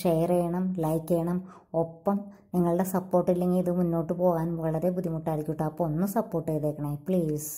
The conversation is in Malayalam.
ഷെയർ ചെയ്യണം ലൈക്ക് ചെയ്യണം ഒപ്പം നിങ്ങളുടെ സപ്പോർട്ടില്ലെങ്കിൽ ഇത് മുന്നോട്ട് പോകാൻ വളരെ ബുദ്ധിമുട്ടായിരിക്കും കേട്ടോ അപ്പോൾ ഒന്ന് സപ്പോർട്ട് ചെയ്തേക്കണേ പ്ലീസ്